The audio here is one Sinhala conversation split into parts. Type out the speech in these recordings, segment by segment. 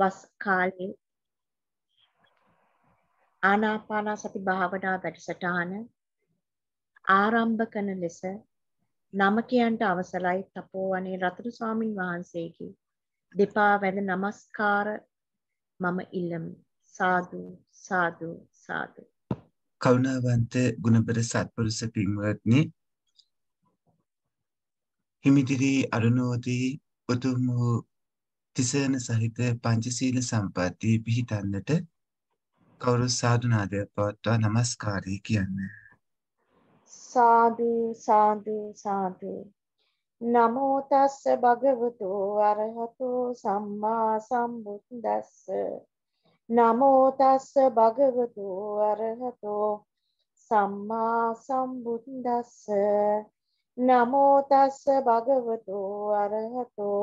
වස් කාලේ ආනාපානසති භාවනා වැඩසටහන ආරම්භ කරන ලෙස නමකයන්ට අවසරයි තපෝවනේ රතුරු ස්වාමින් වහන්සේගේ දෙපා වැඳ নমස්කාර මම ඉල්ලමි සාදු සාදු සාදු කරුණාවන්ත ගුණබර සත්පුරුෂ පින්වත්නි හිමිදිරි අරුණෝදී උතුම් වූ තිසරණ සහිත පංචශීල සම්පatti පිහිටන්නට කවුරු සාදුනාදය පවත්වා নমස්කාරය කියන්න. සාදු සාදු සාදු. නමෝ තස්ස භගවතු අරහතු සම්මා සම්බුද්දස්ස. නමෝ තස්ස භගවතු අරහතු සම්මා සම්බුද්දස්ස. නමෝ තස්ස භගවතු අරහතෝ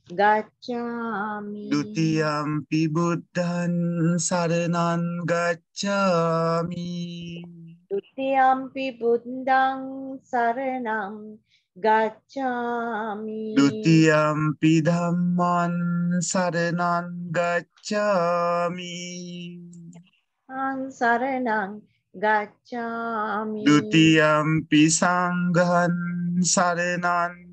ගච්ඡාමි ဒ ුතියම්පි බුද්ධං සරණං ගච්ඡාමි ဒ ුතියම්පි බුද්ධං සරණං ගච්ඡාමි ဒ ුතියම්පි ධම්මං සරණං ගච්ඡාමි අං සරණං ගච්ඡාමි ဒ ුතියම්පි සංඝං සරණං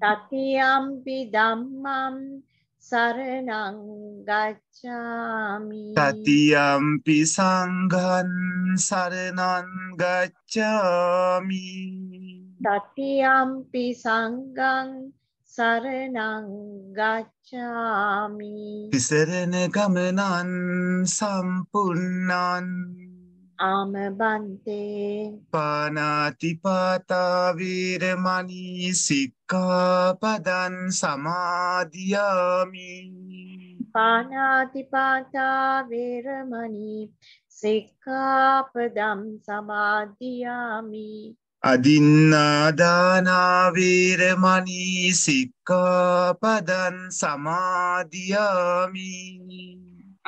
තතියම්පි දම්මම් සරණං ගච්ඡාමි තතියම්පි සංඝන් සරණං ගච්ඡාමි තතියම්පි සංඝං සරණං ගච්ඡාමි තිසරණ ගමනන් සම්පූර්ණං ආමබන්තේ පානාතිපාතාවීරමනී සික්කාපදන් සමාධයාමි පානාතිපාතාවේරමනී සික්කාපදම් සමාධයාමි අදින්නාදානාවීරමනී සික්කාපදන් සමාධයාමී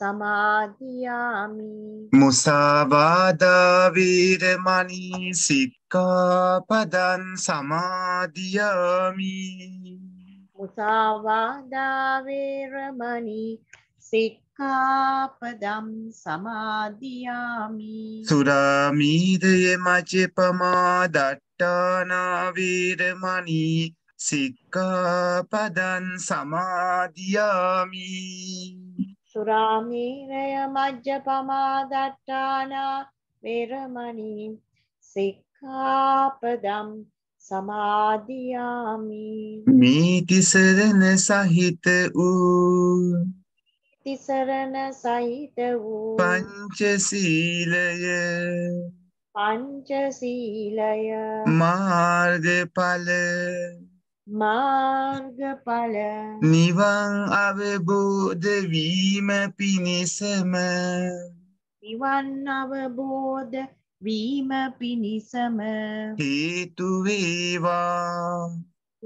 සමාධයාමි මුසාවාදාවීරමනී සික්කාපදන් සමාධයාමි මුසාවාදාවේරමනී සික්කාපදම් සමාධයාමි සුරාමීදය මචපමා දට්ටානාවීරමනී සික්කාපදන් සමාධයාමී සුරාමීනය මජ්ජපමාදට්ටානා වෙරමණී සික්ඛාපදම් සමාදියාමි මේ තිසරණ සහිත වූ තිසරණ සහිත වූ පංචශීලය පංචශීලය මාර්ගඵල මාර්ගඵල නිවන් අවබෝධ වීම පිණිසම නිවන් අවබෝධ වීම පිණිසම හේතු වේවා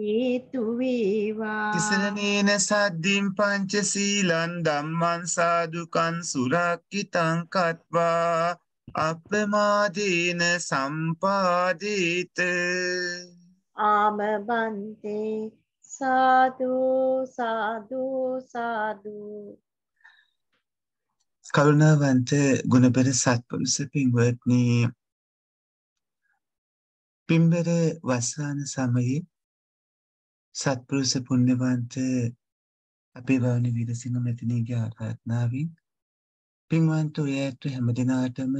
හේතු වේවා තිසරණේන සද්දින් පංචශීලං ධම්මං සාදුකං සුරක්කිතං කତ୍වා අප්‍රමාදේන සම්පාදේත ආමබන්තේ සාධූ සාධූ සාධූ කරුණාවන්ත ගුණබර සත්පුරුස පින්වත්නී පිම්බර වස්සාන සමයේ සත්පුරුස පුණ්‍යවන්ත අපේ භවන විරසිංහ මෙතනගේ ආරාධනාවෙන් පින්වන්ත ඔයත් හැම දිනාටම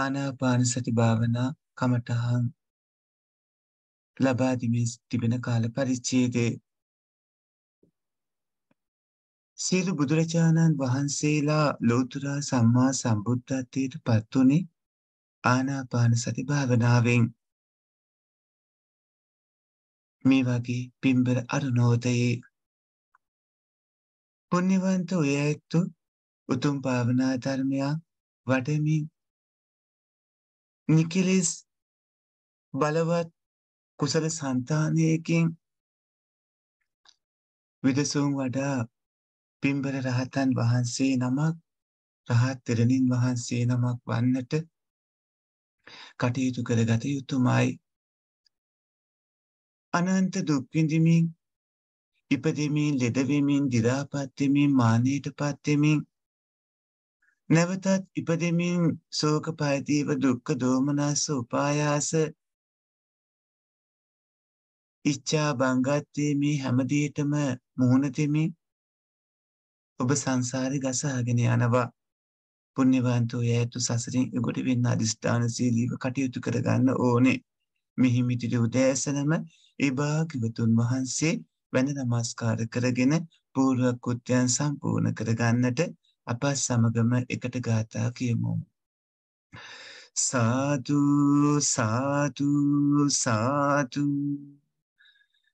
ආනාපාන සති භාවනා කමඨහන් ලබා දෙමින් තිබෙන කාල පරිච්ඡේදයේ සියලු බුදුරජාණන් වහන්සේලා ලෞතර සම්මා සම්බුද්ධත්වයට පත් වුනේ ආනාපාන සති භාවනාවෙන් මේ වගේ පින්බර අරුණෝදයේ පුණ්‍යවන්ත ඔය ඇත්තු උතුම් භාවනා ධර්මයක් වඩමින් නිකිලෙස් බලවත් කුසල సంతානයකින් විදසුන් වඩා පින්බර රහතන් වහන්සේ නමක් රහත් තෙරණින් වහන්සේ නමක් වන්නට කටයුතු කරගත යුතුමයි අනන්ත දුක් විඳිමින් ඉපදෙමින් ලෙදවෙමින් දි รา පත් වෙමින් මානෙටපත් වෙමින් නැවතත් ඉපදෙමින් ශෝක පරිදේව දුක්ඛ දෝමනස උපායාස ඉච්ඡා බංගත්වේ මේ හැමදේටම මුහුණතෙමින් ඔබ සංසාරි ගසාගෙන යනවා පුුණ්‍යවන්තෝ ඇතු සසරින් ගොඩ වෙන්න අධිස්ථානසීලීව කටයුතු කරගන්න ඕනේ මෙහිමිටිට උදෑසනම ඒභාගිවතුන් වහන්සේ වැඳ නමස්කාර කරගෙන පූර්ුවකුත්්‍යයන් සම්පූර්ණ කරගන්නට අප සමගම එකට ගාථා කියමු. සාතුූ සාතුූ සාතුූ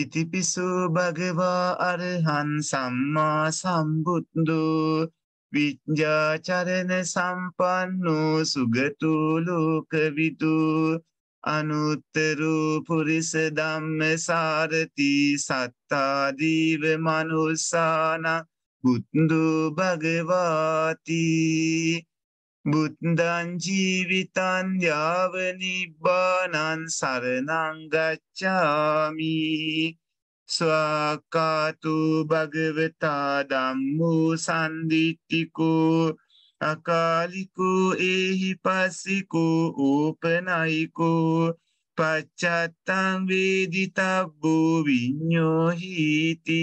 ඉතිපිසෝ භගවා අරහන් සම්මා සම්බුද්දු විඤ්ජාචරණ සම්පන්නෝ සුගතෝ ලෝකවිදු අනුත්තරෝ පුරිස ධම්ම සාරති සත්තාදීව මනුස්සාන බුද්දු භගවාතිී බුද්ධං ජීවිතන් යාව නිබ්බානං සරණං ගච්ඡාමි ස්වාකාතු භගවතා ධම්මෝ සම්දිත්තිකෝ අකාලිකෝ එහි පස්සිකෝ ඕපනයිකෝ පච්චත්තං වේදිතබ්බෝ විඤ්ඤෝහීති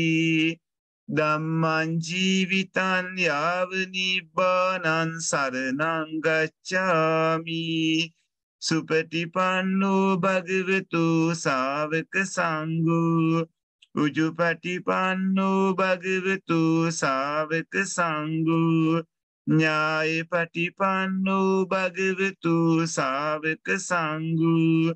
ධම්මං ජීවිතං යාව නිබ්බානං සරණං ගච්ඡාමි සුපටිපන්නෝ භගවතු සාවක සංඝෝ උජුපටිපන්නෝ භගවතු සාවක සංඝෝ ඥාය පටිපන්නෝ භගවතු සාවක සංඝෝ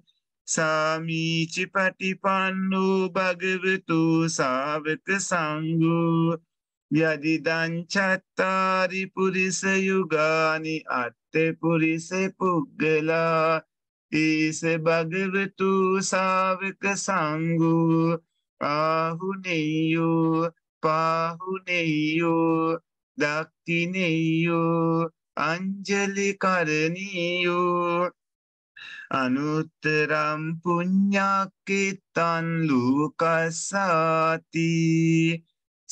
සාමීචි පටිපන්නූ භගවතු සාවක සංගූ යදිදංචත්තාරි පුරිස යුගානි අත්තපුරිස පුද්ගලා ඒස භගවතු සාවක සංගූ ආහුනෙයෝ පාහුනෙයෝ දක්තිනෙයෝ අංජලි කරනීයෝ අනුත්තරම් පුඤ්ඤක්කිතං ලූකසාති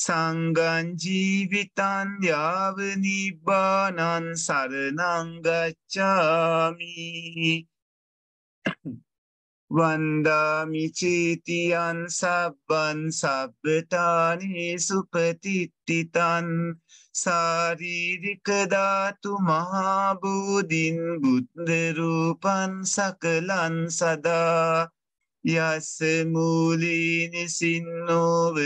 සංගං ජීවිතං යාව නිබ්බානං සරණං ගච්ඡාමි වන්දාමි චේතියන් සබ්බන් සබ්බතානි සුපතිට්ඨිතං සාරීරික ධාතු මහා බෝධින් බුද්ධ රූපං සකලං සදා යස්ස මූලිනි සින්නෝව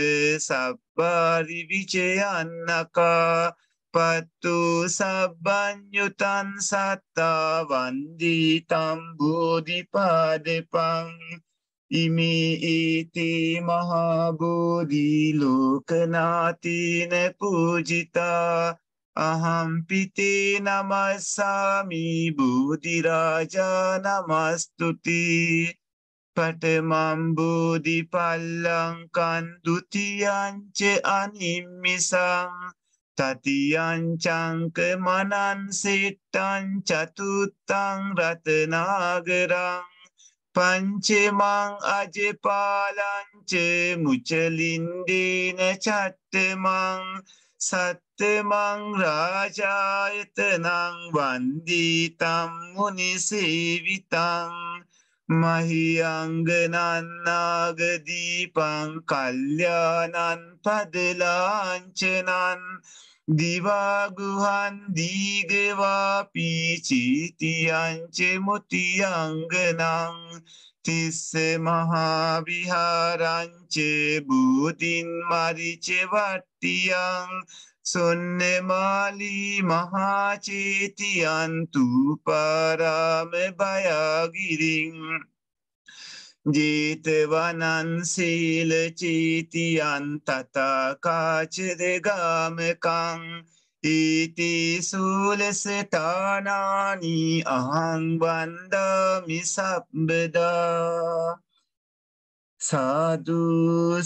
සබ්බාරි විචයන්නකා පත්තු සබ්බඥුතන් සත්තා වන්දී තම්බෝධිපාදපං ඉමි ඊති මහාබෝධී ලෝකනාතින පූජිතා අහම්පිතේ නමස්සාමි බෝධිරාජා නමස්තුතියි පටමම්බෝධි පල්ලංකන් දුතියංච අනිම්මිසං තතියංචංක මනන් සිට්ටං චතුත්තං රතනාගරං පංචමං අජපාලංච මුචලින්දීන චට්ටමං සත්තමං රාජායතනං වන්දීතම් මුනිසේවිතං මහියංගනන්නාගදීපං කල්්‍යානන් පදලාංචනන් දිවාගුහන් දීගවා පීචීතියංචෙ මුතියංගනං තිස්ස මහාවිහාරංචේ බූතින් මරිචෙවට්ටියං සොන්නමාලී මහාචේතියන්තු පරාම බයාගිරින් ජීතවනන්සීලචීතියන් තතාකාචදගාමකං ඉතිසූලෙසටානානී අහං වන්දමිසබ්බදා සාදු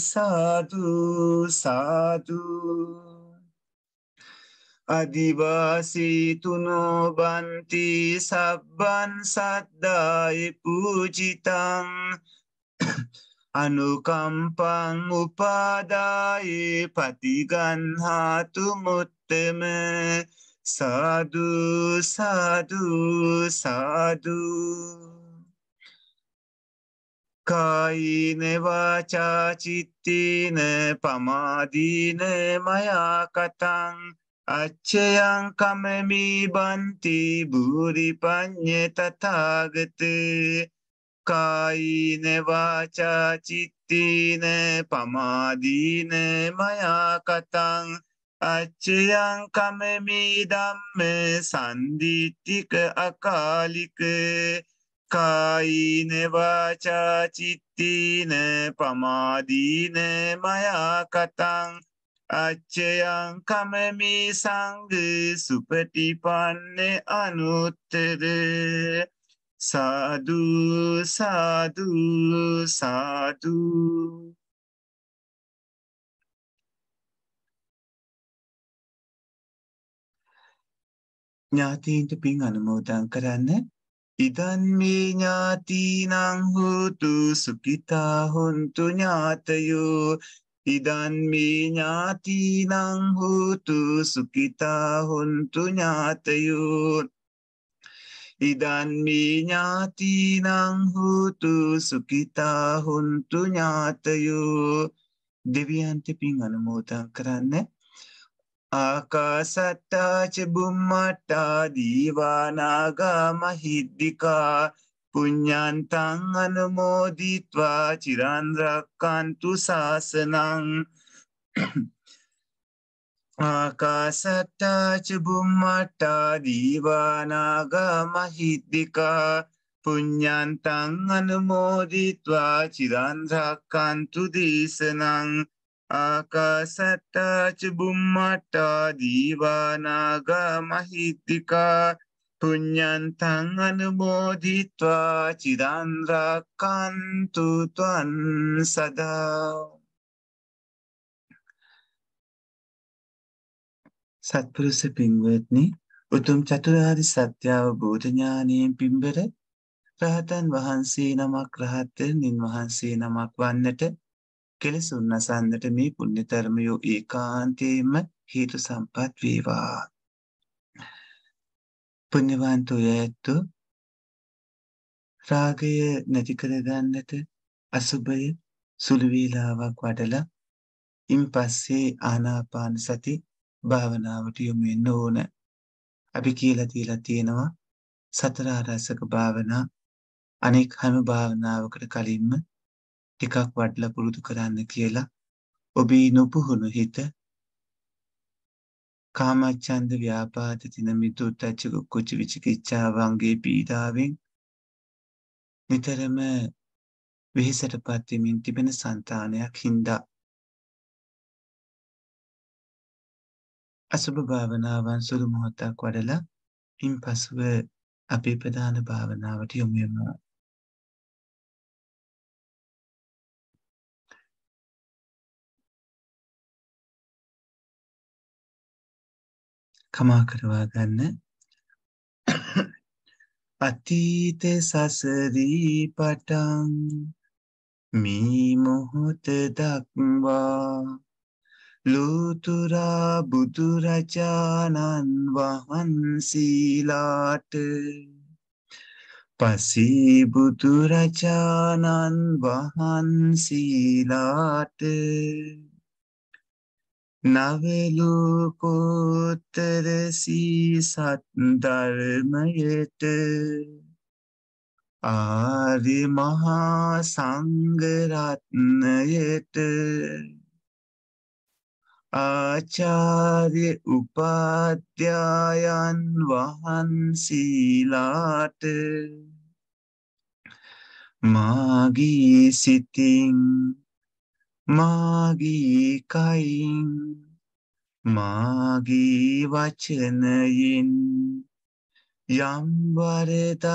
සාදු සාදුු අදිවාසීතුනෝ බන්ති සබ්බන් සද්දාය පූජිතං අනුකම්පං උපාදාය පතිගන්හාතුමුත්තම සාදු සාදු සාදු කායිනවාචාචිත්තින පමාදීන මයාකතං අච්චයං කමමී බන්ති බුරිපඤ්ඤ තථාගත කායින වාචා චිත්තේන පමාදීන මයා කතං අච්චයං කමමී ධම්ම සම්දිත්තික අකාලික කායින වාචා චිත්තේන පමාදීන මයා කතං අච්චයං කමමි සංග සුපටිපන්න අනුත්තර සාදු සාදු සාදු ඥාතීන්ට පින් අනුමෝදන් කරන්න ඉදන් මේ ඥාතිීනං හෝතු සුකිතා හොන්තු ඥාතයෝ ඉදන් මේ ඥාතිනං හෝතු සුඛිතා හොන්තු ඥාතයෝ ඉදන් මේ ඥාතිනං හෝතු සුඛිතා හොන්තු ඥාතයෝ දෙවියන්ට පින් අනුමෝදන් කරන්න ආකාසට්ටාච බුම්මට්ටා දීවානාගා මහිද්දිකා පුඤ්ඥන්තං අනමෝදිත්වා චිරන්ද්‍රක්කන්තු ශාසනං ආකාසට්ටාචබුම්මට්ටා දීවානාගා මහිද්දිිකා පුඤ්ඥන්තං අනමෝදිත්වා චිරන්ද්‍රක්කන්තු දේශනං ආකාසට්ටාචබුම්මට්ටා දීවානාගා මහිත්තිකා පුඤ්ඤන්තං අනුමෝදිත්වා චිරන් රක්칸තු ත්වන් සදා සත්පුරුෂ පින්වත්නි උතුම් චතුරාර්ය සත්‍ය අවබෝධ ඥානයෙන් පිඹර රහතන් වහන්සේ නමක් රහත් වෙනින් වහන්සේ නමක් වන්නට කෙලෙසුන් අසන්නට මේ පුණ්‍යතරමය ඒකාන්තයෙන්ම හේතු සම්පත් වේවා පුණ්‍යවන්ත උයැත්තු රාගය නැති කරගන්නට අසුභය සුළු වේලාවක් වඩලා ඉන්පස්සේ ආනාපාන සති භාවනාවට යොමු වෙන්න ඕන. අපි කියලා තියලා තියෙනවා සතර ආරසක භාවනා අනෙක් හැම භාවනාවකට කලින්ම ටිකක් වඩලා පුරුදු කරන්න කියලා. ඔබේ නොපුහුණු හිත කාමච්ඡන්ද ව්‍යාපාද තින මිදුත්ච්ච කුච්ච විචිකිච්ඡා වංගේ පීඩාවෙන් නිතරම වෙහෙසටපත් වෙමින් තිබෙන సంతානයක් හින්දා අසුභ භාවනාවන් සුළු මොහොතක් වඩලා ඉන්පසුව අපේ ප්‍රධාන භාවනාවට යොමු වෙනවා කමා කරවා ගන්න අතීත සසරී පටන් මේ මොහොත දක්වා ලූතුරා බුදුරජාණන් වහන්සීලාට පසී බුදුරජාණන් වහන්සීලාට නවලෝකෝත්තර සීසත් ධර්මයට ආරි මහා සංගරත්නයට ආචාර්ය උපාධ්‍යායන් වහන්සීලාට මාගී සිතින් මාගී කයින් මාගී වචනයෙන් යම් වරදක්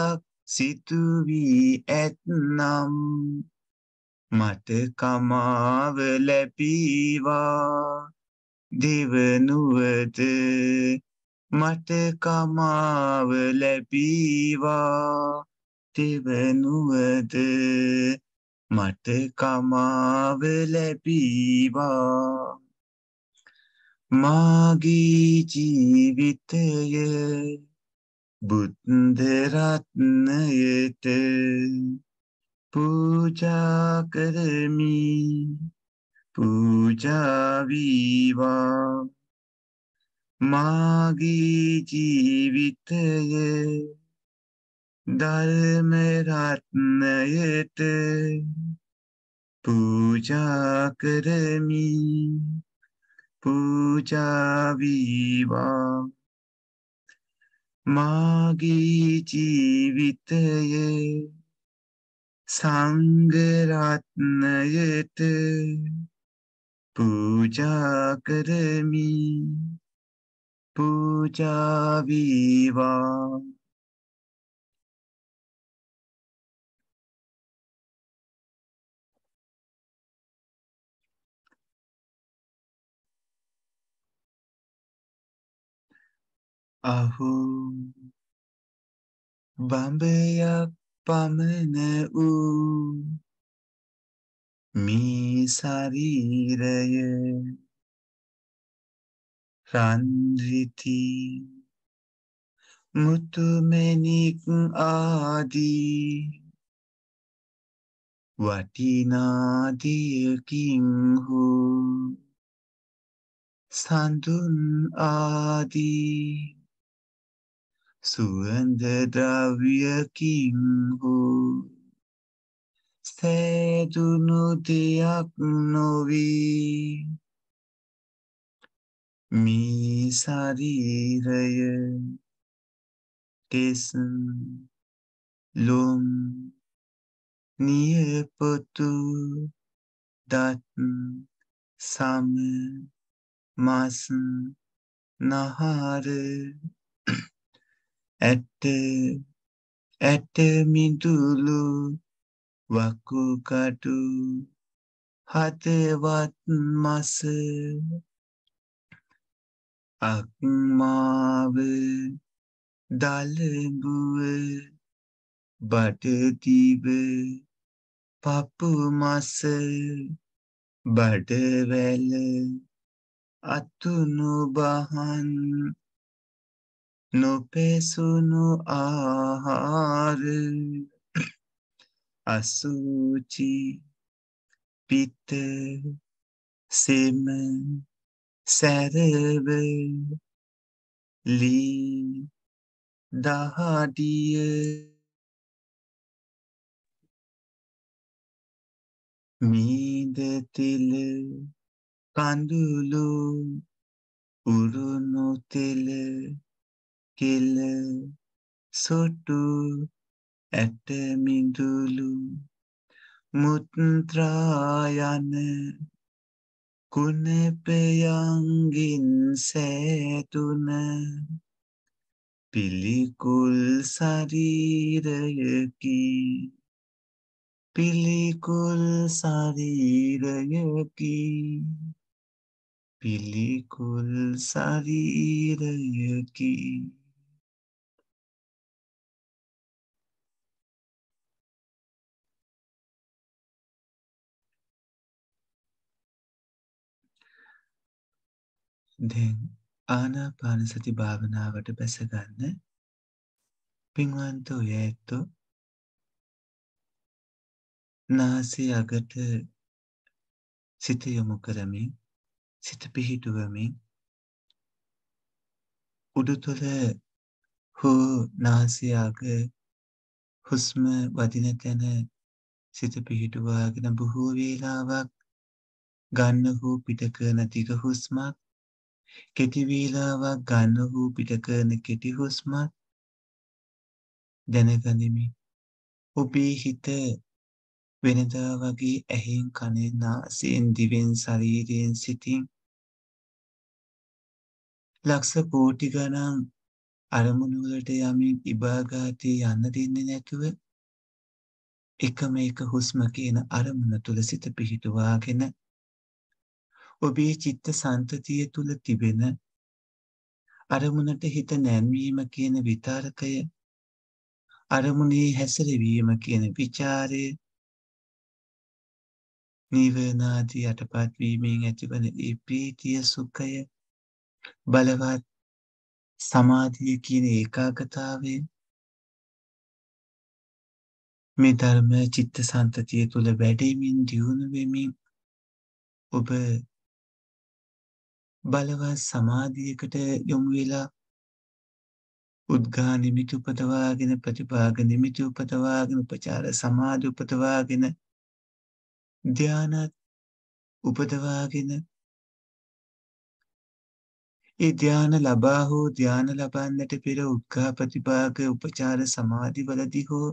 සිතුවී ඇත්නම් මට කමාව ලැබීවා දෙවනුවද මට කමාව ලැබීවා දෙවනුවද මට කමාව ලැබීවා මාගේ ජීවිතය බුද්ධරත්නයට පූජා කරමි පූජාවීවා මාගේ ජීවිතයේ ධර්මරත්නයට පූජා කරමි පූජාවීවා මාගේ ජීවිතය සංගරත්නයට පූජා කරමි පූජාවීවා අහු බඹයක් පමණ වූ මේ ශරීරය රන්රිති මුතුමැණික් ආදී වටිනාදියකින් හෝ සඳුන් ආදී සුවඳ ද්‍රව්‍යකින් හෝ සෑදුණු දෙයක් නොවී මේ ශරීරය කෙසන් ලොම් නියපොතු දත් සම මස් නහර ඇත ඇත මිදුලු වකු කටු හතවත් මස අක්මාව දලබුව බටතිබ පපු මස බඩවැල අතුනු බහන් නොපෙසුණු ආහාර අසුචි පිත සෙම සැරව ලී දහඩිය මීදතිල කඳුලු උරුණු තෙල කිල සොටු ඇට මිදුලු මුත්‍රායන කුණපයන්ගින් සෑතුන පිළිකුල් ශරීරයකි පිළිකුල් ශරීරයකි පිළිකුල් ශරීරයකි දැන් ආනාපාන සති භාවනාවට බැසගන්න පින්වන්ත ඔය ඇත්තෝ නාසය අගට සිත යොමු කරමින් සිත පිහිටුවමින් උඩුතොල හෝ නාසය අග හුස්ම වදින තැන සිත පිහිටුවාගෙන බොහෝ වේලාවක් ගන්න හෝ පිටකරන දිග හුස්මක් කෙටි වේලාවක් ගන්න හෝ පිට කරන කෙටි හුස්මත් දැනගනිමි. ඔබේ හිත වෙනදා වගේ ඇහෙන් කනෙන් නාසයෙන් දිවෙන් ශරීරයෙන් සිතින් ලක්ෂ කෝටි ගණන් අරමුණු වලට යමින් ඉබාගාතේ යන්න දෙන්නේ නැතුව එකම එක හුස්ම කියන අරමුණ තුල සිත පිහිටුවාගෙන ඔබේ චිත්ත සන්තතිය තුල තිබෙන අරමුණට හිත නැන්වීම කියන විතරකය අරමුණේ හැසිරවීම කියන ਵਿਚාරය නිවනාදී යටපත් වීමෙන් ඇතිවන ඒ ප්‍රීතිය සුඛය බලවත් සමාධිය කියන ඒකාගතාවයෙන් මේ ධර්ම චිත්ත සන්තතිය තුළ වැඩෙමින් දියුණු වෙමින් ඔබ බලවා සමාධියකට යොමු වෙලා උද්ගා නිමිති උපදවාගෙන ප්‍රතිභාග නිමිති උපදවාගෙන උපචාර සමාධි උපදවාගෙන ධානත් උපදවාගෙන ඒ ධාන ලබා හෝ ධාන ලබන්නට පෙර උද්ගා ප්‍රතිභාග උපචාර සමාධි වලදී හෝ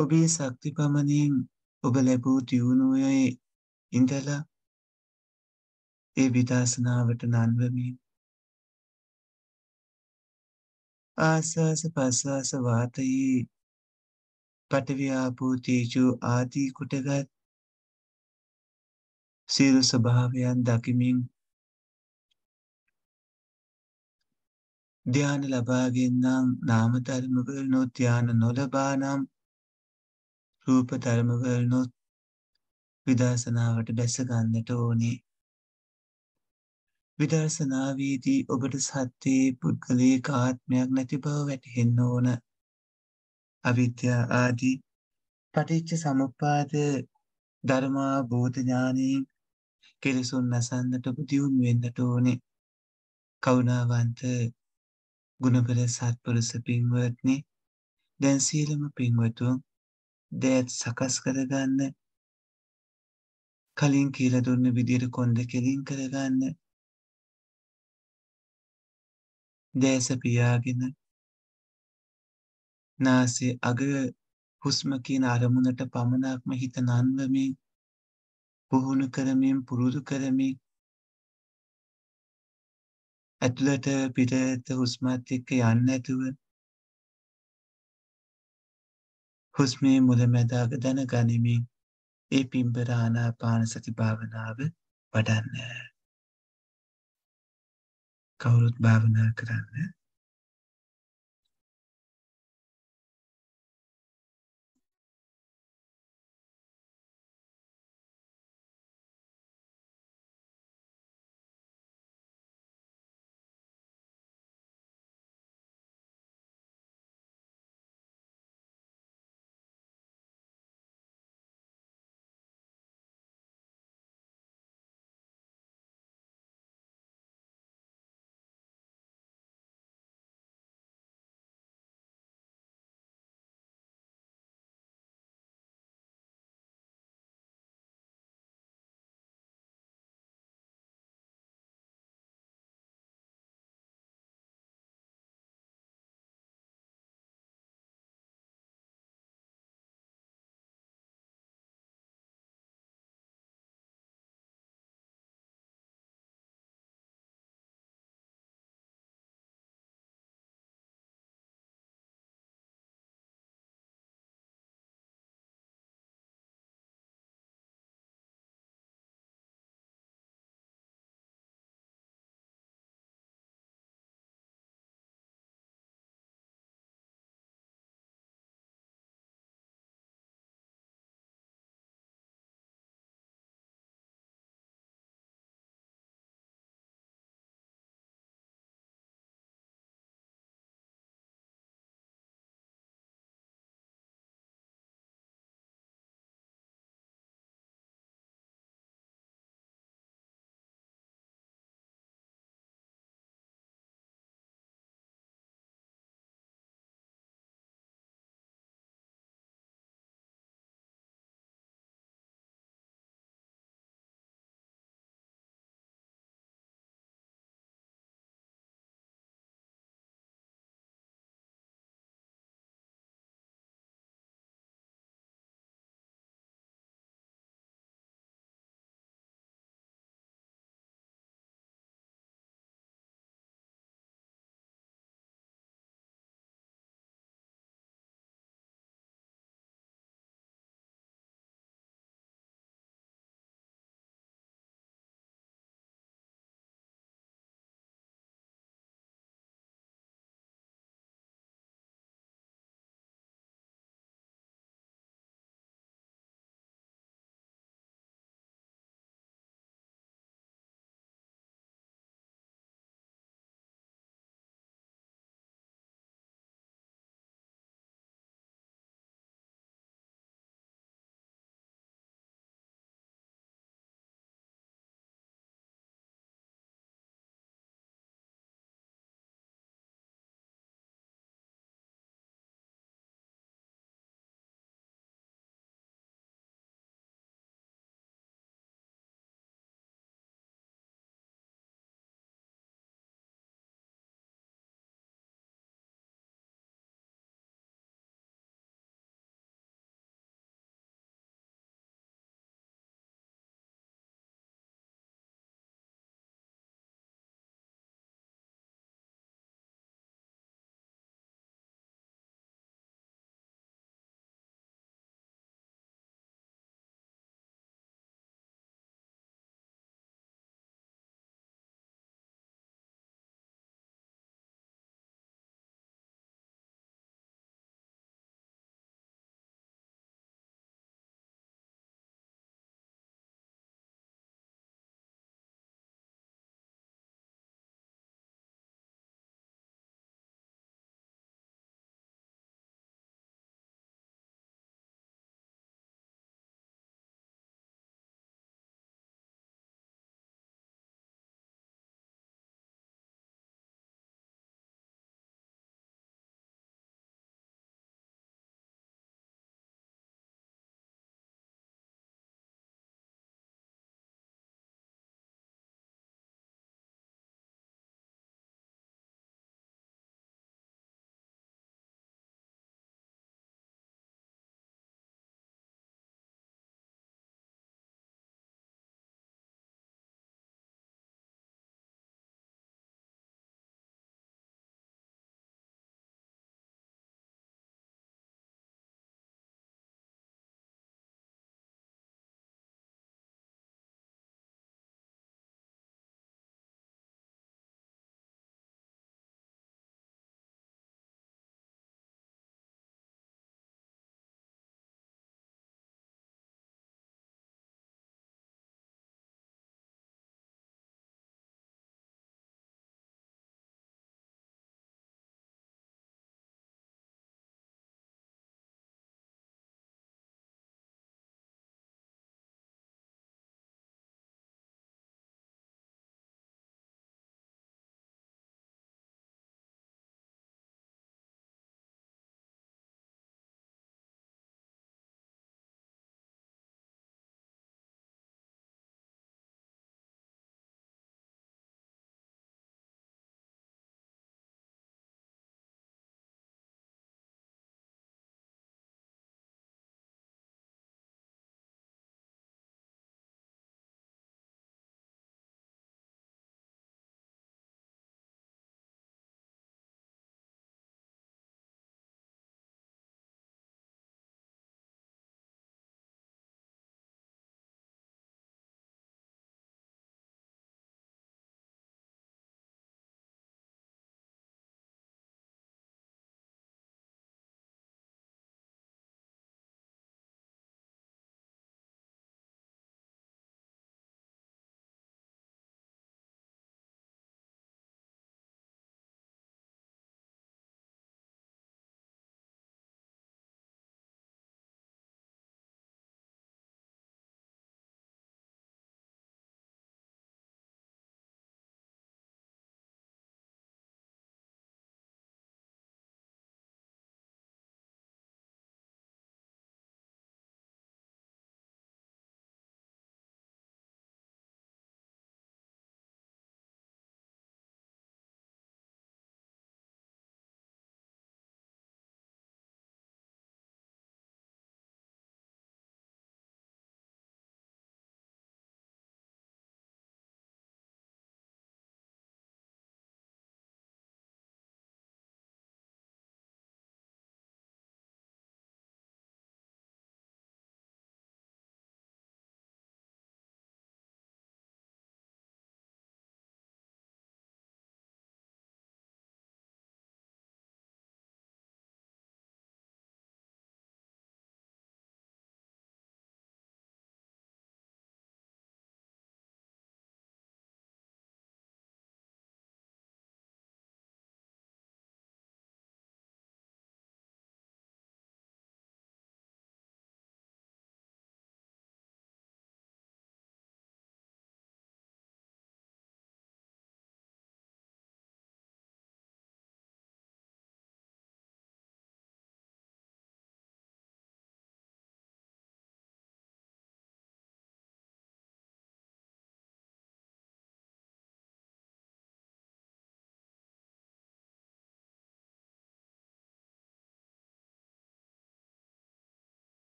ඔබේ ශක්ති පමණින් ඔබ ලැබූ දියුණුවේ ඉඳලා ඒ විදර්ශනාවට නන්වමින් ආස්වාස පස්වාස වාතයේ පටවි්‍යාපූතීජු ආදී කුටගත් සිරු ස්වභාවයන් දකිමින් ධ්‍යාන ලබාගෙන්න්නම් නාමධර්මවල නොත් ධ්‍යාන නොලබානම් රූප ධර්මවල නොත් විදර්ශනාවට බැසගන්නට ඕනේ විදර්ශනාවේදී ඔබට සත්‍යයේ පුද්ගලයේ කාත්මයක් නැති බව වැටහෙන්න ඕන. අවිද්‍යා ආදී පටිච්ච සමුප්පාද ධර්මා බෝධ ඥානයෙන් කෙලෙසුන් නසන්නට ඔබ දියුණු වෙන්නට ඕනේ. කවුණාවන්ත ගුණබල සත්පුරුෂ පින්වත්නි දැන් සීලම පින්වතුන් දෑත් සකස් කරගන්න කලින් කියලා දුන්න විදියට කොන්ද කෙලින් කරගන්න දේශ පියාගෙන නාසේ අග හුස්ම කියන අරමුණට පමණක්ම හිත නන්වමින් පුහුණු කරමින් පුරුදු කරමින් ඇතුළට පිටත හුස්මත් එක්ක යන්න ඇතුව හුස්මේ මුල මැදාග දැන ගනිමින් ඒ පිම්බර ආනාපාන සති භාවනාව වඩන්න. කවුරුත් භාවනා කරන්න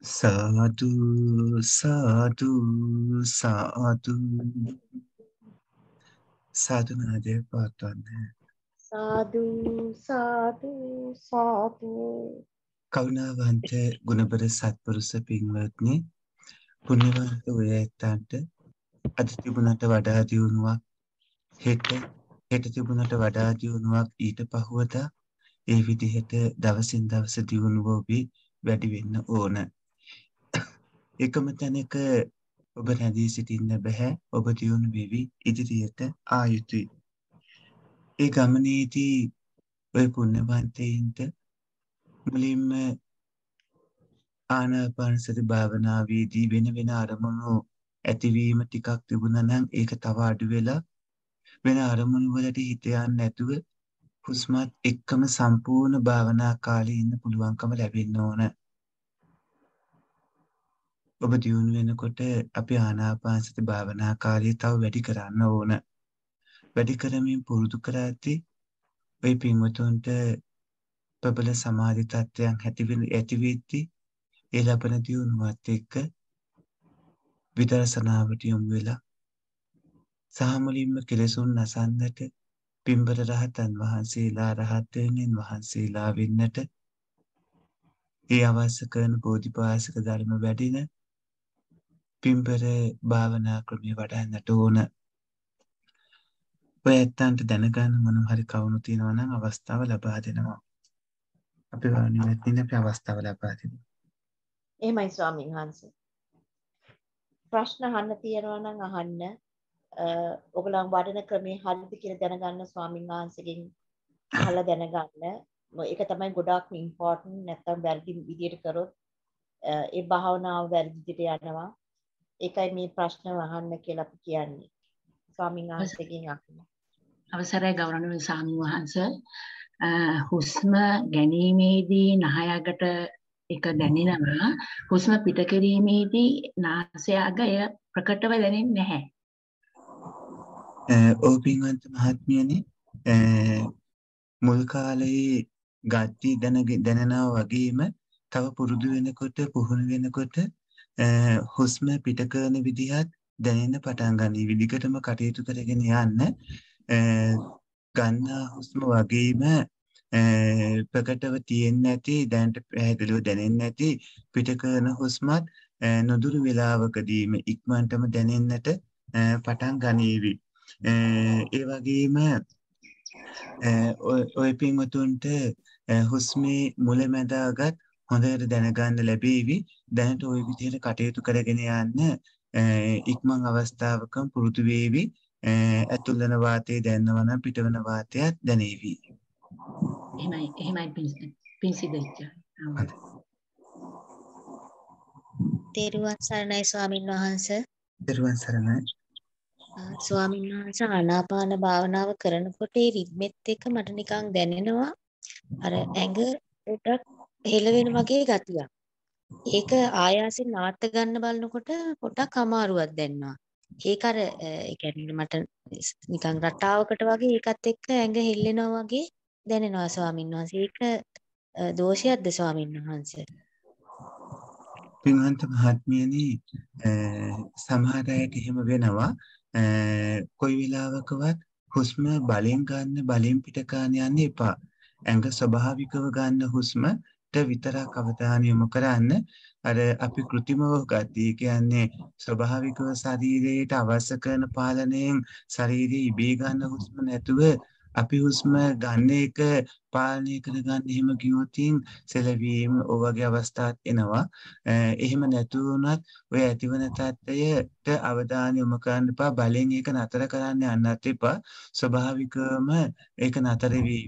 සාදු සාදු සාදු සාදු නාදය පවත්වන්න සාදු සාදු සාදු කරුණාවන්ත ගුණබර සත්පුරුෂ පින්වත්නි පුණ්‍යවන්ත ඔය ඇත්තන්ට අද තිබුණට වඩා දියුණුවක් හෙට හෙට තිබුණට වඩා දියුණුවක් ඊට පහුවදා ඒ විදිහට දවසින් දවස දියුණුව ඔබේ වැඩි වෙන්න ඕන එකම තැනක ඔබ රැඳී සිටින්න බැහැ ඔබ දියුණු වෙවි ඉදිරියට ආයුතුයි. ඒ ගමනේදී ඔය පුණ්‍යවන්තයින්ට මුලින්ම ආනාපානසති භාවනාවේදී වෙන වෙන අරමුණු ඇතිවීම ටිකක් තිබුණා නම් ඒක තව අඩු වෙලා වෙන අරමුණු වලට හිත යන්නේ නැතුව හුස්මත් එක්කම සම්පූර්ණ භාවනා කාලේ ඉන්න පුළුවන්කම ලැබෙන්න ඕන. ඔබ දියුණු වෙනකොට අපි ආනාපානසති භාවනා කාර්යය තව වැඩි කරන්න ඕන. වැඩි කරමින් පුරුදු කරද්දී ඔය පින්වතුන්ට ප්‍රබල සමාධි තත්ත්වයන් ඇතිවෙන ඇතිවෙද්දී ඒ ලබන දියුණුවත් එක්ක විදර්ශනාවට යොමු වෙලා සාමුලින්ම කෙලෙසුන් නසන්නට පින්බර රහතන් වහන්සේලා රහත් වෙනින් වහන්සේලා වෙන්නට ඒ අවශ්‍ය කරන බෝධිපාශක ධර්ම වැඩින පිම්බර භාවනා ක්‍රමය වඩන්නට ඕන. ඔය ඇත්තන්ට දැනගන්න මොන හරි කවුණු තියෙනවා නම් අවස්ථාව ලබා දෙනවා. අපි වනිමැත්තින් අපි අවස්ථාව ලබා දෙනවා. එහෙමයි ස්වාමීන් වහන්සේ. ප්‍රශ්න අහන්න තියෙනවා නම් අහන්න. ඔගලන් වඩන ක්‍රමේ හරිද කියලා දැනගන්න ස්වාමීන් වහන්සේගෙන් අහලා දැනගන්න. ඒක තමයි ගොඩාක් ඉම්පෝටන්ට් නැත්තම් වැරදි විදියට කරොත් ඒ භාවනාව වැරදි විදියට යනවා. ඒකයි මේ ප්‍රශ්න අහන්න කියලා අපි කියන්නේ. ස්වාමීන් වහන්සේගෙන් අහන්න. අවසරයි ගෞරවනීය ස්වාමීන් වහන්සේ. හුස්ම ගැනීමේදී නහයකට එක දැනෙනවා. හුස්ම පිට කිරීමේදී නාසයගය ප්‍රකටව දැනෙන්නේ නැහැ. ඕපින්වන්ත මහත්මියනි මුල් කාලයේ ගatti දැනගෙන දැනනවා වගේම තව පුරුදු වෙනකොට පුහුණු වෙනකොට හුස්ම පිට කරන විදිහත් දැනෙන්න පටන් ගනී විදිහටම කටයුතු කරගෙන යන්න ගන්නා හුස්ම වගේම ප්‍රකටව තියෙන්න ඇති දැන්ට පැහැදිලිව දැනෙන්න ඇති පිට කරන හුස්මත් නොදුරු වෙලාවකදීම ඉක්මන්ටම දැනෙන්නට පටන් ගනීවි. ඒ වගේම ඔය පින්වතුන්ට හුස්මේ මුලමැදාගත් හොඳට දැනගන්න ලැබේවි දැනට ওই විදිහට කටයුතු කරගෙන යන්න ඉක්මන් අවස්ථාවකම පුරුදු වේවි ඇතුල් වෙන වාතය දැනනවා පිටවන වාතයත් දැනේවි එහෙමයි එහෙමයි පින්සිදෙච්ච තෙරුවන් සරණයි ස්වාමින් වහන්සේ තෙරුවන් සරණයි ස්වාමීන් වහන්සේ ආනාපාන භාවනාව කරනකොට ඒ රිද්මෙත් එක මට නිකන් දැනෙනවා අර ඇඟ උඩක් හෙළ වෙන වගේ ගතියක්. ඒක ආයාසෙන් නාට්‍ය ගන්න බලනකොට පොඩක් අමාරුවක් දැනෙනවා. ඒක අර ඒ කියන්නේ මට නිකන් රටාවකට වගේ ඒකත් එක්ක ඇඟ හෙල්ලෙනවා වගේ දැනෙනවා ස්වාමීන් වහන්සේ. ඒක දෝෂයක්ද ස්වාමීන් වහන්සේ? පින්වන්ත මහත්මියනි සමහර අයට එහෙම වෙනවා කොයි වෙලාවකවත් හුස්ම බලෙන් ගන්න බලෙන් පිට ගන්න යන්න එපා. ඇඟ ස්වභාවිකව ගන්න හුස්ම විතරක් අවධානය යොමු කරන්න අර අපි કૃතිමව ගතිය කියන්නේ ස්වභාවිකව ශරීරයට අවශ්‍ය කරන පාලනයෙන් ශරීරය ඉබේ ගන්න හුස්ම නැතුව අපි හුස්ම ගන්න එක පාලනය කරගන්න එහෙම ගියොතින් සෙලවීම ඔවගේ අවස්ථාත් එනවා. එහෙම නැතුව වුණත් ඔය ඇතිවන තත්ත්වයට අවධානය යොමු කරන්න එපා. බලෙන් ඒක නතර කරන්න යන්නත් එපා. ස්වභාවිකවම ඒක නතර වේවි.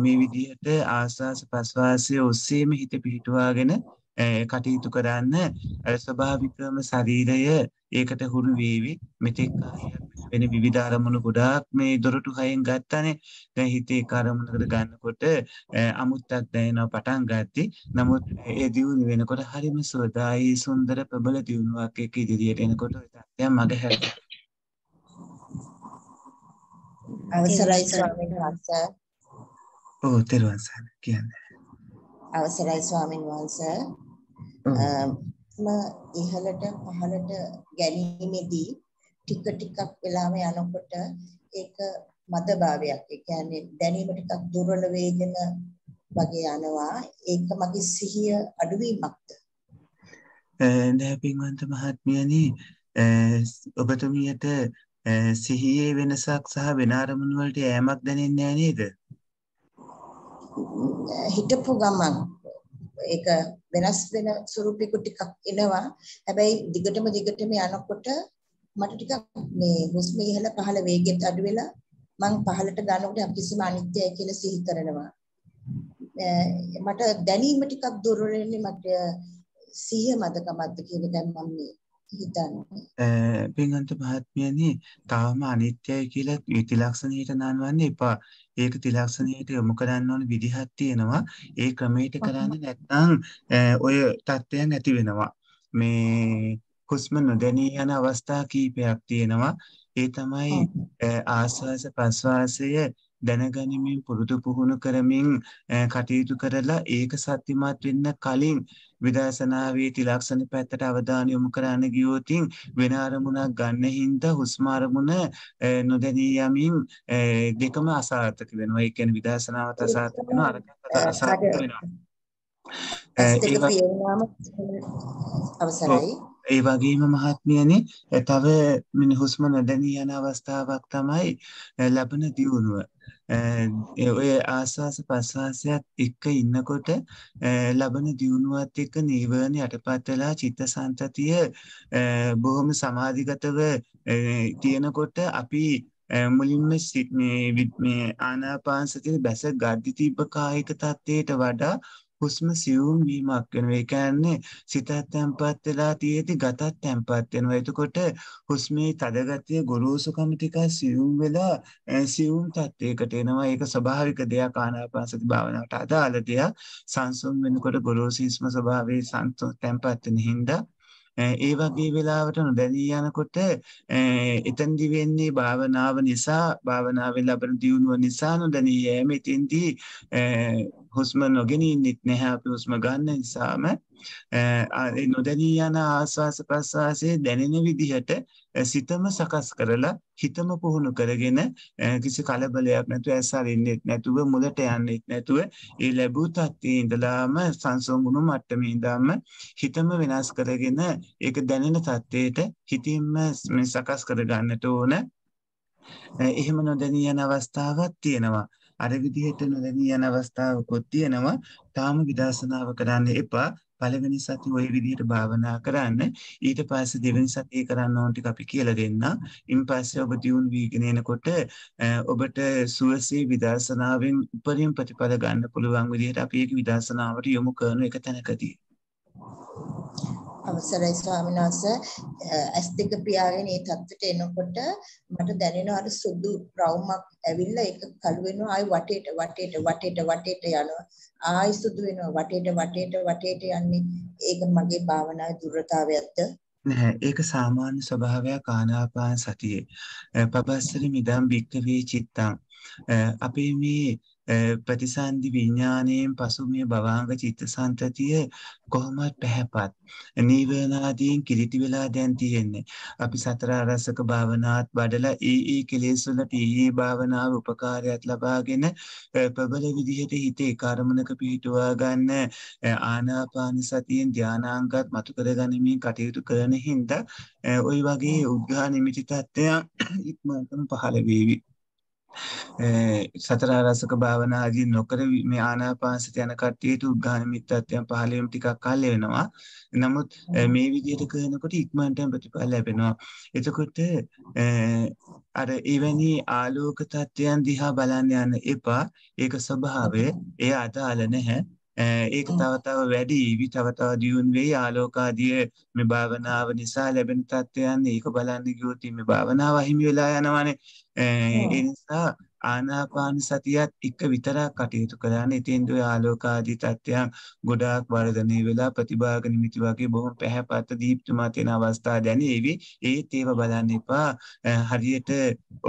මේ විදිහට ආශවාස පස්වාසය ඔස්සේම හිත පිහිටවාගෙන කටයුතු කරන්න ස්වභාවිකම ශරීරය ඒකට හුරු වේවි මෙතෙක් වෙන විවිධ අරමුණු ගොඩාක් මේ දොරටු හයෙන් ගත්තනේ දැන් හිතේ අරමුණකට ගන්නකොට අමුත්තක් දැනෙනවා පටන් ගත්ති නමුත් ඒ දියුණු වෙනකොට හරිම සුවදායි සුන්දර ප්‍රබල දියුණුවක් එක ඉදිරියට එනකොට ඔය තත්ත්වය මගහැරෙනවා අවසරයි ස්වාමීන් වහන්සේ ඔව් තෙරුවන් සරණයි කියන්න. අවසරයි ස්වාමින් වහන්සේ. ම ඉහළට පහළට ගැනීමේදී ටික ටිකක් වෙලාම යනකොට ඒක මදභාවයක්. ඒ කියන්නේ දැනීම ටිකක් දුර්වල වේගෙන වගේ යනවා. ඒක මගේ සිහිය අඩුවීමක්ද? නෑ පින්වන්ත මහත්මියනි ඔබතුමියට සිහියේ වෙනසක් සහ වෙන අරමුණු වලට යෑමක් දැනෙන්නේ නෑ නේද? හිටපු ගමන් ඒක වෙනස් වෙන ස්වරූපිකු ටිකක් එනවා. හැබැයි දිගටම දිගටම යනකොට මට ටිකක් මේ හුස්ම ඉහළ පහළ වේගෙත් අඩු වෙලා මං පහළට ගන්නකොට අපිසිම අනිත්‍යයි කියලා සිහි කරනවා. මට දැනීම ටිකක් දුර්වල වෙන්නේ මට සිහිය මතකමත් කියන එකයි මම මේ හිතන්නේ. පින්වන්ත මහත්මයනි, තාම අනිත්‍යයි කියලා මේ තිලක්ෂණයට නන්වන්න එපා. ඒක තිලක්ෂණයට යොමු කරන්න ඕන විදිහක් තියෙනවා. ඒ ක්‍රමයට කරන්නේ නැත්නම් ඔය தත්ත්වයන් ඇති වෙනවා. මේ හුස්ම නොදැනී යන අවස්ථා කීපයක් තියෙනවා. ඒ තමයි ආස්වාස ප්‍රස්වාසයේ දැනගනිමින් පුරුදු පුහුණු කරමින් කටයුතු කරලා ඒක සත්‍යමත් වෙන්න කලින් විදර්ශනාවේ තිලක්ෂණ පැත්තට අවධානය යොමු කරන්න ගියොතින් වෙන අරමුණක් ගන්න හින්දා හුස්ම අරමුණ නොදැනී යමින් දෙකම අසාර්ථක වෙනවා. ඒ කියන්නේ විදර්ශනාවත් අසාර්ථක වෙනවා අරමුණත් අසාර්ථක වෙනවා. අවසරයි. ඒ වගේම මහත්මියනි තව මිනිහුස්ම නොදැනී යන අවස්ථාවක් තමයි ලැබෙන දියුණුව. ඔය ආස්වාස ප්‍රස්වාසයත් එක්ක ඉන්නකොට ලබන දියුණුවත් එක්ක නීවරණ යටපත් වෙලා චිත්ත සංතතිය බොහොම සමාධිගතව තියෙනකොට අපි මුලින්ම සිත් මේ ආනාපාන සතිය බැස ගද්දි තිබ්බ කායික තත්ත්වයට වඩා හුස්ම සියුම් වීමක් වෙනවා. ඒ කියන්නේ සිතත් තැම්පත් වෙලා තියෙති ගතත් තැම්පත් වෙනවා. එතකොට හුස්මේ තද ගතිය ගොරෝසුකම ටිකක් සියුම් වෙලා සියුම් තත්යකට එනවා. ඒක ස්වභාවික දෙයක් ආනාපානසති භාවනාවට අදාළ දෙයක්. සංසුන් වෙනකොට ගොරෝසුස්ම ස්වභාවයේ සංසුන් තැම්පත් වෙන හින්දා ඒ වගේ වෙලාවට නොදැනී යනකොට එතෙන්දි වෙන්නේ භාවනාව නිසා භාවනාවෙන් ලබන දියුණුව නිසා නොදැනී යෑම. එතෙන්දී හුස්ම නොගෙනින්නෙත් නැහැ අපි හුස්ම ගන්න නිසාම නොදැනී යන ආස්වාස ප්‍රස්වාසයේ දැනෙන විදිහට සිතම සකස් කරලා හිතම පුහුණු කරගෙන කිසි කලබලයක් නැතුව ඇසරින්නෙත් නැතුව මුලට යන්නෙත් නැතුව ඒ ලැබූ තත්ත්වයේ ඉඳලාම සංසෝමුණු මට්ටමේ ඉඳන්ම හිතම වෙනස් කරගෙන ඒක දැනෙන තත්ත්වයට හිතින්ම සකස් කර ගන්නට ඕන එහෙම නොදැනී යන අවස්ථාවක් තියෙනවා. අර විදිහට නොදැනී යන අවස්ථාවකුත් තියෙනවා. තාම විදර්ශනාව කරන්න එපා. පළවෙනි සතිය ওই විදිහට භාවනා කරන්න. ඊට පස්සේ දෙවෙනි සතිය කරන්න ඕන ටික අපි කියලා දෙන්නම්. ඉන්පස්සේ ඔබ දියුණු වීගෙන එනකොට ඔබට සුවසේ විදර්ශනාවෙන් උපරිම ප්‍රතිඵල ගන්න පුළුවන් විදිහට අපි ඒක විදර්ශනාවට යොමු කරන එක තැනකදී. අවසරයි ස්වාමීන් වහන්සේ ඇස් දෙක පියාගෙන මේ தත්ත්වයට එනකොට මට දැනෙනවා අර සුදු රවුමක් ඇවිල්ලා ඒක කළු වෙනවා ආයි වටේට වටේට වටේට වටේට යනවා ආයි සුදු වෙනවා වටේට වටේට වටේට යන්නේ ඒක මගේ භාවනාවේ දුර්වලතාවයක්ද නැහැ ඒක සාමාන්‍ය ස්වභාවයක් ආනාපාන සතියේ පබස්සර මිදම් වික්කවේ චිත්තං අපේ මේ ප්‍රතිසන්දි විඥාණයෙන් පසු මේ භවංග චිත්තසංතතිය කොහොමවත් පැහැපත් නීවරණාදීන් කිලිටි වෙලා දැන් තියෙන්නේ අපි සතර අරසක භාවනාවත් වඩලා ඒ ඒ කෙලෙස් වලට ඊයේ භාවනාව උපකාරයක් ලබාගෙන ප්‍රබල විදිහට හිතේ කර්මනක පිහිටුවා ගන්න ආනාපාන සතියෙන් ධානාංගත් මතු කරගනිමින් කටයුතු කරන හින්දා ওই වගේ උද්ඝා නිමිති තත්ත්වයන් ඉක්මනටම පහළ වේවි සතර ආරසක භාවනා ආදී නොකර මේ ආනාපානසති යන කට්ටියට උද්ඝාන මිත්‍රත්වයන් පහළවෙම ටිකක් කල් වෙනවා. නමුත් මේ විදිහට කරනකොට ඉක්මනටම ප්‍රතිඵල ලැබෙනවා. එතකොට අර එවැනි ආලෝක තත්ත්වයන් දිහා බලන්න යන්න එපා. ඒක ස්වභාවය. ඒ අදාළ නැහැ. ඒක තවතාව වැඩි වී තවතාව දියුන් වෙයි ආලෝකාදිය මේ භාවනාව නිසා ලැබෙන තත්ත්වයන් ඒක බලන්න ගියොත් මේ භාවනාව අහිමි වෙලා යනවානේ ඒ නිසා ආනාපාන සතියත් එක විතරක් කටයුතු කරන්න. ඉතින් දුවේ ආලෝක ආදී තත්ත්වයන් ගොඩාක් වර්ධනය වෙලා ප්‍රතිභාග නිමිති වගේ බොහොම පැහැපත් දීප්තිමත් වෙන අවස්ථා දැනෙවි. ඒත් ඒව බලන්න එපා. හරියට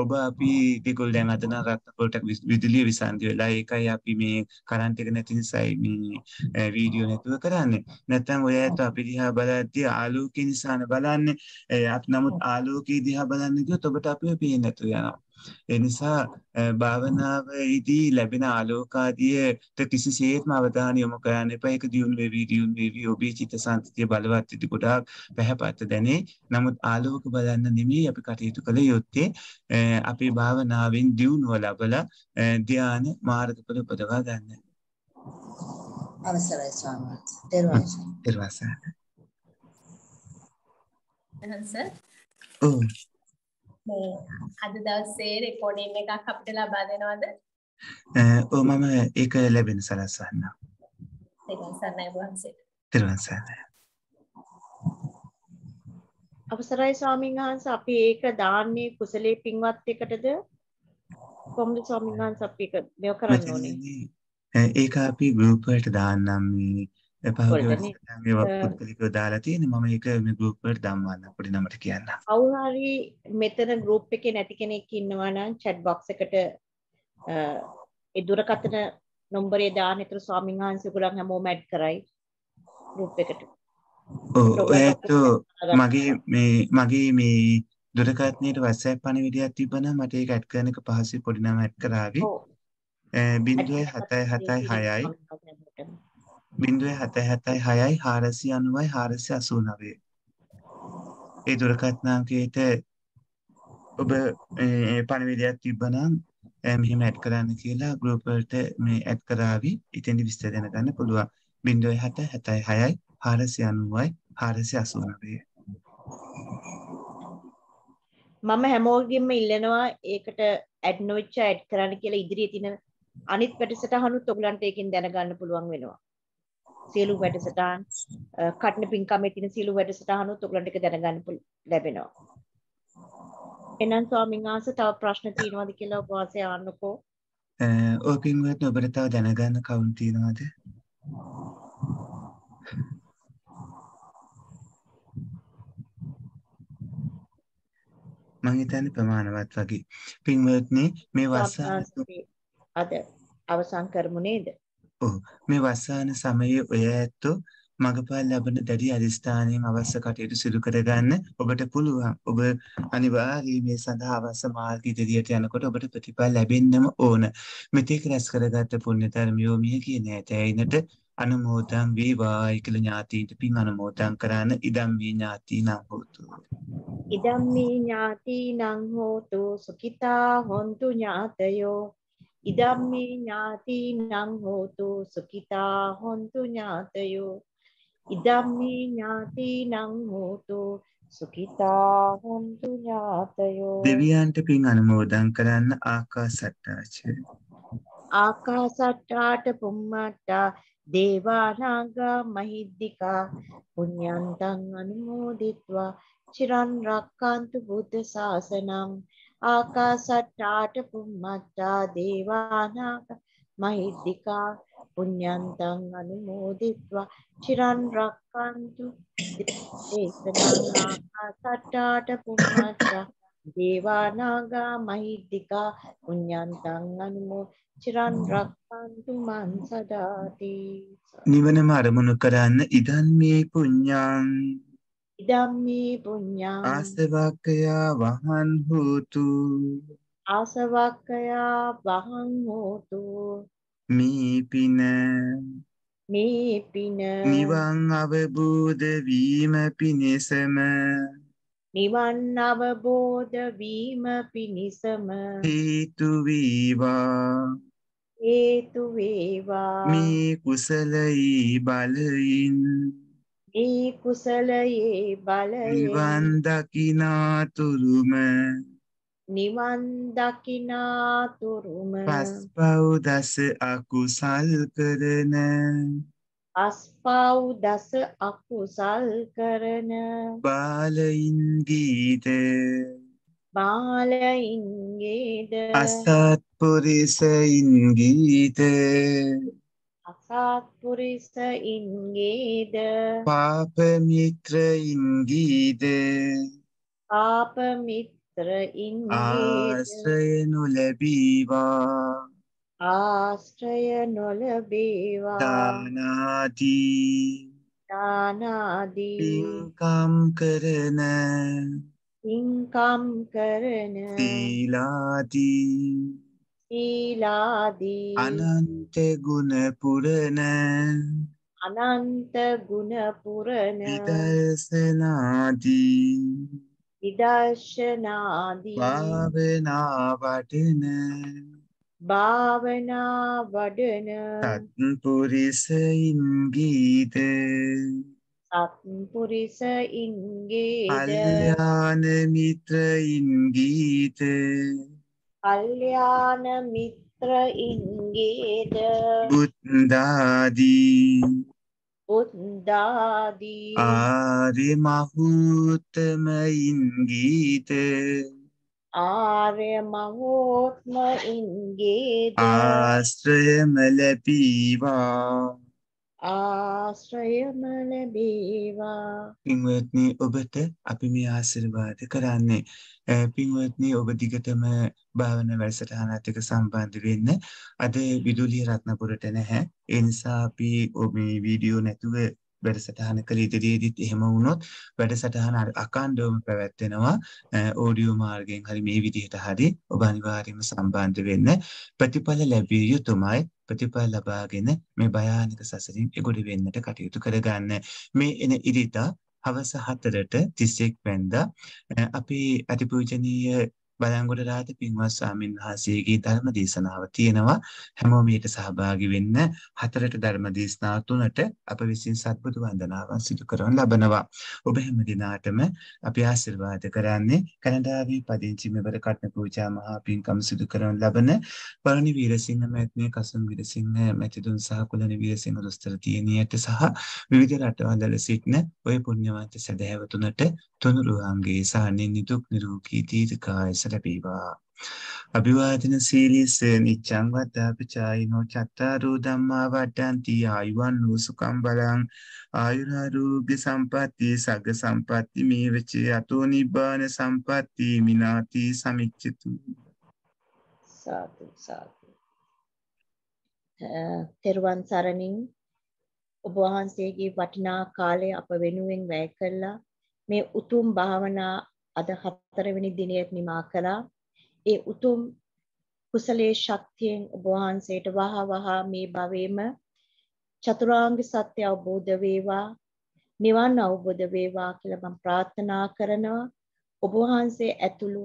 ඔබ අපි දෙකොල් දැන් අද නම් රත්නකොලට විදුලිය විසන්දි වෙලා ඒකයි අපි මේ කරන්ට් එක නැති නිසායි මේ වීඩියෝ නැතුව කරන්නේ. නැත්නම් ඔය ඇත්ත අපි දිහා බලද්දී ආලෝකේ නිසාන බලන්නේ. අප නමුත් ආලෝකයේ දිහා බලන්න ගියොත් ඔබට අපිව පේන්නේ නැතුව යනවා. එනිසා භාවනාවේදී ලැබෙන ආලෝකාදියට කිසිසේත්ම අවධානය යොමු කරන්න එපා. ඒක දියුණු වෙවි දියුණු වෙවි ඔබේ චිත්ත සංස්කෘතිය බලවත් ඉති ගොඩාක් පැහැපත් දැනේ. නමුත් ආලෝක බලන්න නෙමෙයි අපි කටයුතු කළ යුත්තේ අපේ භාවනාවෙන් දියුණුව ලබලා ධානය මාර්ගඵල උපදවා ගන්න. අවසරයි ස්වාමීන් වහන්සේ. මේ අද දවසේ රෙකෝඩින් එකක් අපිට ලබා දෙනවද? ඔව් මම ඒක ලැබෙන සලස්සන්න. තෙරුවන් සරණයි වහන්සේට. තෙරුවන් සරණයි. අවසරයි ස්වාමීන් වහන්සේ අපි ඒක දාන්නේ කුසලයේ පින්වත් එකටද? කොම්ද ස්වාමීන් වහන්සේ අපි ඒක මෙව කරන්න ඕනේ. ඒක අපි ගෲප් එකට දාන්නම් මේ පහුගිය පුද්ගලිකව දාලා තියෙන්නේ මම ඒක මේ group එකට දැම්මා පොඩි නමට කියන්න. කවුරු හරි මෙතන group එකේ නැති කෙනෙක් ඉන්නවා නම් chat box එකට ඒ දුරකථන නම්බරේ දාන්න ඒතර ස්වාමීන් වහන්සේ උගලන් හැමෝම ඇඩ් කරයි group එකට. ඔව් ඒත් මගේ මේ මගේ මේ දුරකථනයේ WhatsApp පණිවිඩයක් තිබුණා මට ඒක ඇඩ් කරන එක පහසුයි පොඩි නම ඇඩ් කරાવી. 0.776යි බින්දුව හැත හැතයි හයයි හාරසි අනුවයි හාරසි අසූනවේ. ඒ දුරකත්නාකයට ඔබ පණවිදයක් තිබ්බනම් මෙහෙම ඇත් කරන්න කියලා ගරෝපර්ට මේ ඇත් කරාවි ඉතින්ඩි විස්ත දෙනගන්න පුළුවන් බින්ඩුව හැට හැතයි හයයි හාරසි අනුවයි හාරසි අසුනවේ මම හැමෝගෙම ඉල්ලනවා ඒකට ඇඩ් නොච්ච ඇඩ් කරන්න කියලා ඉදිරි තින අනිත් පැටිසට හනුත් ඔගලන්ට එකින් දැනගන්න පුළුවන් වෙනවා සියලු වැඩසටහන් කටන පින්කමේ තියෙන සියලු වැඩසටහනුත් ඔයගලන්ට එක දැනගන්න ලැබෙනවා. එහෙනම් ස්වාමීන් වහන්සේ තව ප්‍රශ්න තියෙනවද කියලා ඔබ වාසේ ආන්නකෝ. ඔය පින්වත් ඔබට තව දැනගන්න කවුන් තියෙනවද? මං හිතන්නේ ප්‍රමාණවත් වගේ. පින්වත්නි මේ වස අද අවසන් කරමු නේද? ඔව් මේ වසාන සමයේ ඔය ඇත්තෝ මගපල් ලබන දැඩි අධිෂ්ඨානයෙන් අවශ්‍ය කටයුතු සිදු කරගන්න ඔබට පුළුවන්. ඔබ අනිවාර්යයෙන් මේ සඳහා අවශ්‍ය මාර්ග ඉදිරියට යනකොට ඔබට ප්‍රතිඵල ලැබෙන්නම ඕන. මෙතෙක් රැස් කරගත්ත පුණ්‍ය ධර්මියෝ මිය කියන ඇතැයිනට අනුමෝදන් වේවායි කියලා ඥාතීන්ට පින් අනුමෝදන් කරන්න ඉදම් මේ ඥාතීනම් හෝතු. ඉදම් මේ ඥාතීනම් හෝතු සුඛිතා හොන්තු ඥාතයෝ ඉදම්මේ ඥාතිනං හෝතු සුඛිතා හොන්තු ඥාතයෝ ඉදම්මේ ඥාතිනං හෝතු සුඛිතා හොන්තු ඥාතයෝ දෙවියන්ට පින් අනුමෝදන් කරන්න ආකාසට්ටාච ආකාසට්ටාට පුම්මට්ටා දේවානාග මහිද්దికා පුඤ්ඤන්තං අනුමෝදිත්වා චිරන් රක්칸තු බුද්ධ ශාසනං ආකාසට්ටාට පුම්මට්ටා දේවානාග මහිද්దికා පුඤ්ඤන්තං අනුමෝදිත්වා චිරන් රක්칸තු දේශනං ආකාසට්ටාට පුම්මට්ටා දේවානාග මහිද්దికා පුඤ්ඤන්තං අනුමෝ චිරන් රක්칸තු මං සදාති නිවනම අරමුණු කරන්න ඉදන් මේ පුඤ්ඤං ඉදම්මේ පුඤ්ඤං ආසවක්ඛයා වහන් හෝතු ආසවක්ඛයා වහන් හෝතු මේ පින මේ පින නිවන් අවබෝධ වීම පිණිසම නිවන් අවබෝධ වීම පිණිසම හේතු වේවා හේතු වේවා මේ කුසලයි බලයින් ඒ කුසලයේ බලයෙන් නිවන් දකිනාතුරුම නිවන් දකිනාතුරුම පස්පව් දස අකුසල් කරන අස්පව් දස අකුසල් කරන බාලයින්ගේද බාලයින්ගේද අසත්පුරිසයින්ගීත සත්පුරිස ඉන්ගේද පාප මිත්‍රයින්ගේද පාප මිත්‍රයින්ගේද ආශ්‍රය නොලැබීවා ආශ්‍රය නොලැබීවා දානාදී දානාදී පින්කම් කරන පින්කම් කරන සීලාදී ශීලාදී අනන්ත ගුණ පුරණ අනන්ත ගුණ පුරණ විදර්ශනාදී විදර්ශනාදී භාවනා වඩන භාවනා වඩන සත්පුරිසයින් ගීත සත්පුරිසයින් ගීත කල්යාණ මිත්‍රයින් ගීත කල්යාණ මිත්‍රයින්ගේද බුද්ධාදී බුද්ධාදී ආර්ය මහෝත්තමයින්ගේද ආර්ය මහෝත්මයින්ගේද ආශ්‍රයම ලැබීවා ආශ්‍රයම ලැබීවා පින්වත්නි ඔබට අපි මේ ආශිර්වාද කරන්නේ පින්වත්නි ඔබ දිගටම භාවන වැඩසටහනත් එක්ක සම්බන්ධ වෙන්න. අද විදුලිය රත්නපුරට නැහැ. ඒ නිසා අපි මේ වීඩියෝ නැතුව වැඩසටහන කළ ඉදිරියේදීත් එහෙම වුණොත් වැඩසටහන අකණ්ඩවම පැවැත්වෙනවා ඕඩියෝ මාර්ගයෙන් හරි මේ විදිහට හරි ඔබ අනිවාර්යයෙන්ම සම්බන්ධ වෙන්න ප්‍රතිඵල ලැබිය යුතුමයි ප්‍රතිඵල ලබාගෙන මේ භයානක සසරින් එගොඩ වෙන්නට කටයුතු කරගන්න මේ එන ඉරිදා හවස 4ට 31 වෙනිදා අපි අතිපූජනීය බලංගොඩ රාජ පින්වත් ස්වාමීන් වහන්සේගේ ධර්ම දේශනාව තියෙනවා හැමෝම ඊට සහභාගී වෙන්න හතරට ධර්ම දේශනාව තුනට අප විසින් සත්බුදු වන්දනාවන් සිදු කරන ලබනවා ඔබ හැම දිනාටම අපි ආශිර්වාද කරන්නේ කැනඩාවේ පදිංචි මෙවර කටන පූජා මහා පින්කම් සිදු කරන ලබන පරණි වීරසිංහ මැතිණිය කසම් වීරසිංහ මැතිතුන් සහ කුලනි වීරසිංහ දොස්තර දියණියට සහ විවිධ රටවල් සිටින ඔය පුණ්‍යවන්ත සදහැවතුනට තුනුරුවන්ගේ සාහනෙන් නිදුක් නිරෝගී දීර්ඝායස ලැබීවා. අභිවාදන සීලිස නිච්චං වත්තාපචායිනෝ චත්තාරෝ ධම්මා වඩ්ඩන්ති ආයුවන් වූ සුකම් බලං ආයුරාරෝග්‍ය සම්පatti සග්ග සම්පatti මේවච අතෝ නිබ්බාන සම්පatti මිනාති සමිච්ඡතු සාදු සාදු තෙරුවන් සරණින් ඔබ වහන්සේගේ වටිනා කාලය අප වෙනුවෙන් වැය කළා මේ උතුම් භාවනා අද හතරවෙනි දිනයේත් නිමා කළා. ඒ උතුම් කුසලයේ ශක්තියෙන් ඔබ වහන්සේට වහ වහ මේ භවෙම චතුරාංග සත්‍ය අවබෝධ වේවා නිවන් අවබෝධ වේවා කියලා මම ප්‍රාර්ථනා කරනවා ඔබ වහන්සේ ඇතුළු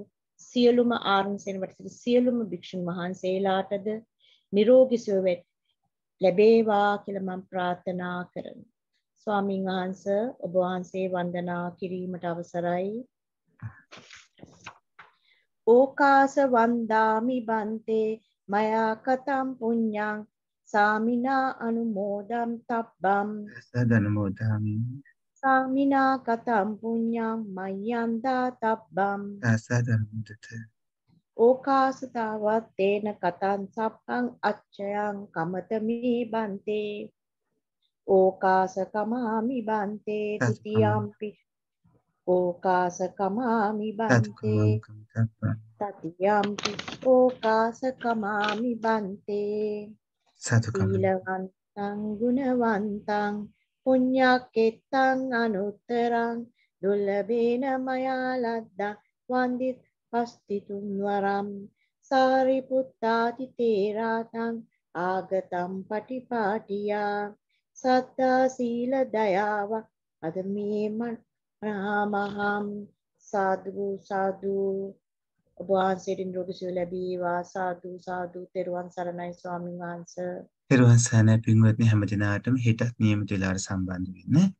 සියලුම ආරණ සේනවට සිට සියලුම භික්ෂුන් වහන්සේලාටද නිරෝගී සුව ලැබේවා කියලා මම ප්‍රාර්ථනා කරනවා ස්වාමින් වහන්සේ ඔබ වහන්සේ වන්දනා කිරීමට අවසරයි ඕකාස වන්දාමි බන්තේ මයා කතම් පුඤ්ඤං සාමිනා අනුමෝදම් තබ්බම් සදනුමෝදාමි සාමිනා කතම් පුඤ්ඤං මයං දාතබ්බම් සදනුමුදත ඕකාසතාවත් තේන කතං සප්පං අච්චයං කමතමි බන්තේ ඕකාස කමාමි බන්තේ ဒ ුතියම්පි ඕකාසකමාමි බන්තේ තතියම්පි ඕකාසකමාමි බන්තේ සීලවන්තං ගුණවන්තං පුඤ්ඤක්කෙත්තං අනුත්තරං දුල්ලබේන මයාලද්දා වන්දිත් පස්තිතුන් වරම් සාරිපුත්තාති තේරාතං ආගතම් පටිපාටියා සත්තා සීල දයාව අද මේ ප්‍රහාමහම් සාදු සාදු ඔබ වහන්සේට නිරෝගී සුව ලැබේවා සාදු සාදු තෙරුවන් සරණයි ස්වාමීන් වහන්සේ තෙරුවන් සරණයි පින්වත්නි හැම දිනාටම හෙටත් නියමිත වෙලාවට සම්බන්ධ වෙන්න